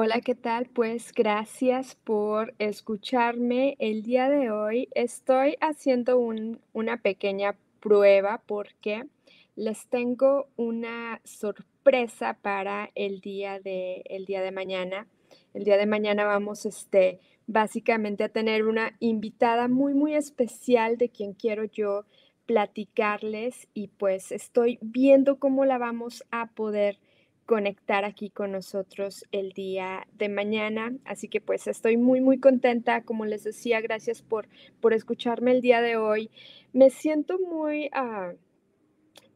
Hola, ¿qué tal? Pues gracias por escucharme. El día de hoy estoy haciendo una pequeña prueba porque les tengo una sorpresa para el día de, el día de mañana. El día de mañana vamos este, básicamente a tener una invitada muy, muy especial de quien quiero yo platicarles y pues estoy viendo cómo la vamos a poder conectar aquí con nosotros el día de mañana. Así que pues estoy muy, muy contenta. Como les decía, gracias por, por escucharme el día de hoy. Me siento muy ah,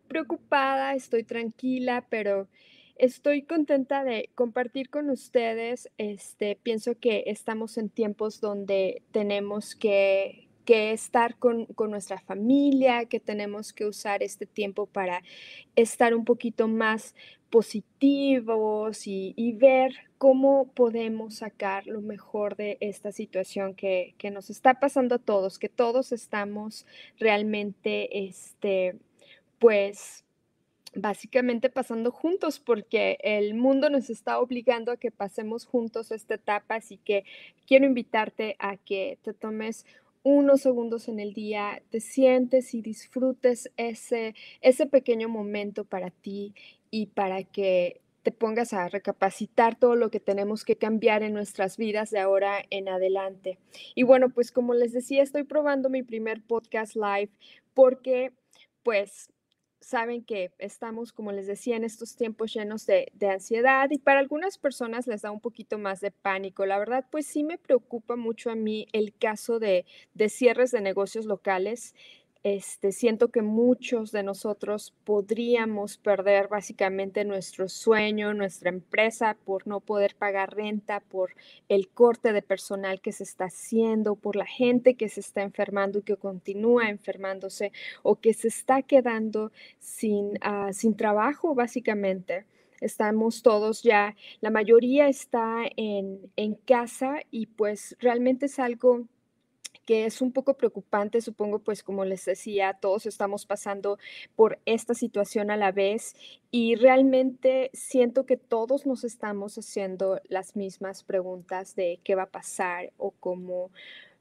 preocupada, estoy tranquila, pero estoy contenta de compartir con ustedes. Este, pienso que estamos en tiempos donde tenemos que, que estar con, nuestra familia, que tenemos que usar este tiempo para estar un poquito más positivos y, ver cómo podemos sacar lo mejor de esta situación que, nos está pasando a todos, que todos estamos realmente, este, pues, básicamente pasando juntos porque el mundo nos está obligando a que pasemos juntos esta etapa, así que quiero invitarte a que te tomes unos segundos en el día te sientes y disfrutes ese, ese pequeño momento para ti y para que te pongas a recapacitar todo lo que tenemos que cambiar en nuestras vidas de ahora en adelante. Y bueno, pues como les decía, estoy probando mi primer podcast live porque pues saben que estamos, como les decía, en estos tiempos llenos de, de, ansiedad y para algunas personas les da un poquito más de pánico. La verdad, pues sí me preocupa mucho a mí el caso de, de cierres de negocios locales. Este, siento que muchos de nosotros podríamos perder básicamente nuestro sueño, nuestra empresa por no poder pagar renta, por el corte de personal que se está haciendo, por la gente que se está enfermando y que continúa enfermándose o que se está quedando sin, ah, sin trabajo básicamente estamos todos ya, la mayoría está en, en, casa y pues realmente es algo que es un poco preocupante, supongo, pues como les decía, todos estamos pasando por esta situación a la vez y realmente siento que todos nos estamos haciendo las mismas preguntas de qué va a pasar o cómo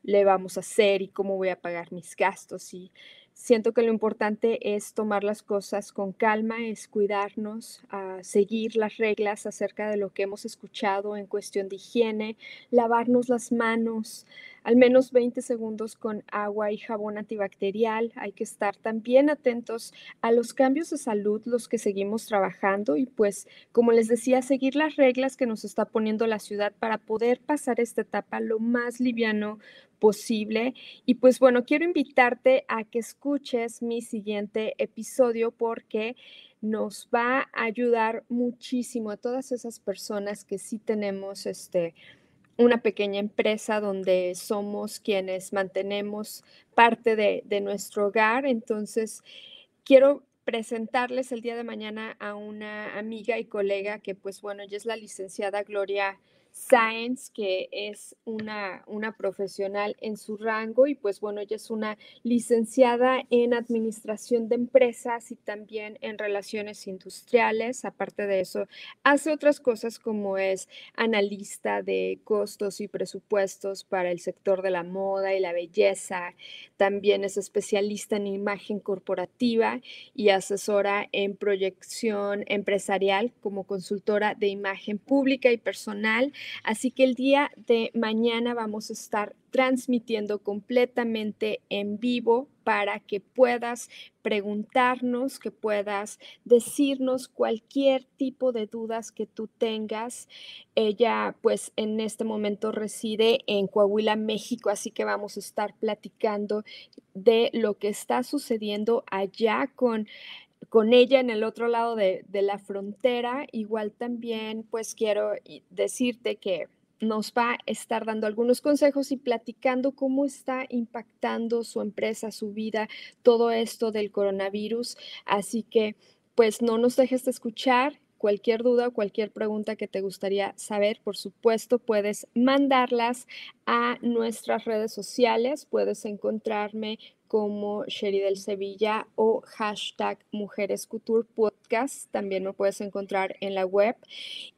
le vamos a hacer y cómo voy a pagar mis gastos y siento que lo importante es tomar las cosas con calma, es cuidarnos, a seguir las reglas acerca de lo que hemos escuchado en cuestión de higiene, lavarnos las manos, al menos 20 segundos con agua y jabón antibacterial. Hay que estar también atentos a los cambios de salud, los que seguimos trabajando y pues, como les decía, seguir las reglas que nos está poniendo la ciudad para poder pasar esta etapa lo más liviano posible. Y pues bueno, quiero invitarte a que escuches mi siguiente episodio porque nos va a ayudar muchísimo a todas esas personas que sí tenemos este una pequeña empresa donde somos quienes mantenemos parte de, nuestro hogar. Entonces, quiero presentarles el día de mañana a una amiga y colega que, pues bueno, ella es la licenciada Gloria Science que es una, una profesional en su rango y pues bueno, ella es una licenciada en administración de empresas y también en relaciones industriales. Aparte de eso, hace otras cosas como es analista de costos y presupuestos para el sector de la moda y la belleza. También es especialista en imagen corporativa y asesora en proyección empresarial como consultora de imagen pública y personal Así que el día de mañana vamos a estar transmitiendo completamente en vivo para que puedas preguntarnos, que puedas decirnos cualquier tipo de dudas que tú tengas. Ella pues en este momento reside en Coahuila, México, así que vamos a estar platicando de lo que está sucediendo allá con con ella en el otro lado de, la frontera. Igual también, pues quiero decirte que nos va a estar dando algunos consejos y platicando cómo está impactando su empresa, su vida, todo esto del coronavirus. Así que, pues no nos dejes de escuchar. Cualquier duda o cualquier pregunta que te gustaría saber, por supuesto, puedes mandarlas a nuestras redes sociales. Puedes encontrarme como Sherry del Sevilla o hashtag Mujeres Couture Podcast. También lo puedes encontrar en la web.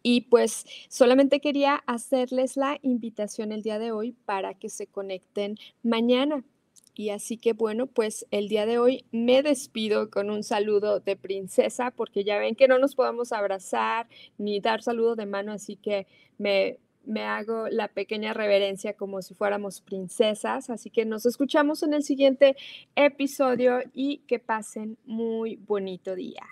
Y pues solamente quería hacerles la invitación el día de hoy para que se conecten mañana. Y así que bueno, pues el día de hoy me despido con un saludo de princesa, porque ya ven que no nos podemos abrazar ni dar saludo de mano, así que me, me hago la pequeña reverencia como si fuéramos princesas. Así que nos escuchamos en el siguiente episodio y que pasen muy bonito día.